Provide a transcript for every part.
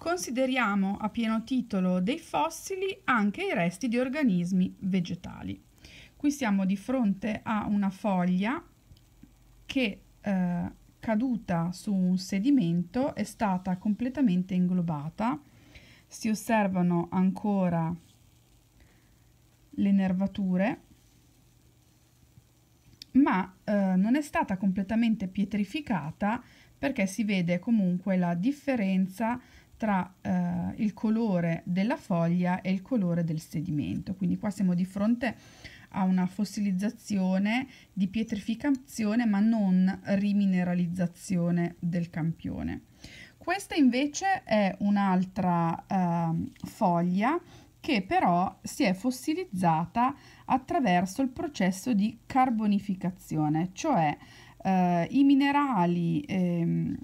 consideriamo a pieno titolo dei fossili anche i resti di organismi vegetali. Qui siamo di fronte a una foglia che eh, caduta su un sedimento è stata completamente inglobata. Si osservano ancora le nervature, ma eh, non è stata completamente pietrificata perché si vede comunque la differenza tra eh, il colore della foglia e il colore del sedimento. Quindi qua siamo di fronte a una fossilizzazione di pietrificazione ma non rimineralizzazione del campione. Questa invece è un'altra eh, foglia che però si è fossilizzata attraverso il processo di carbonificazione, cioè eh, i minerali ehm,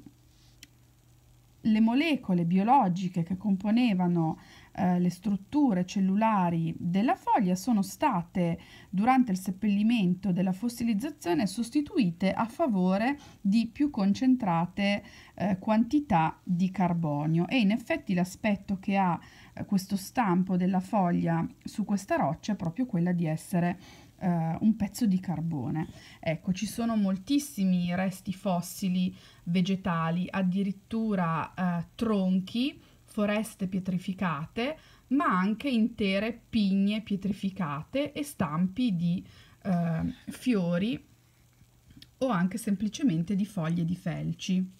le molecole biologiche che componevano eh, le strutture cellulari della foglia sono state durante il seppellimento della fossilizzazione sostituite a favore di più concentrate eh, quantità di carbonio e in effetti l'aspetto che ha eh, questo stampo della foglia su questa roccia è proprio quella di essere eh, un pezzo di carbone. Ecco, ci sono moltissimi resti fossili vegetali, addirittura eh, tronchi, foreste pietrificate, ma anche intere pigne pietrificate e stampi di eh, fiori o anche semplicemente di foglie di felci.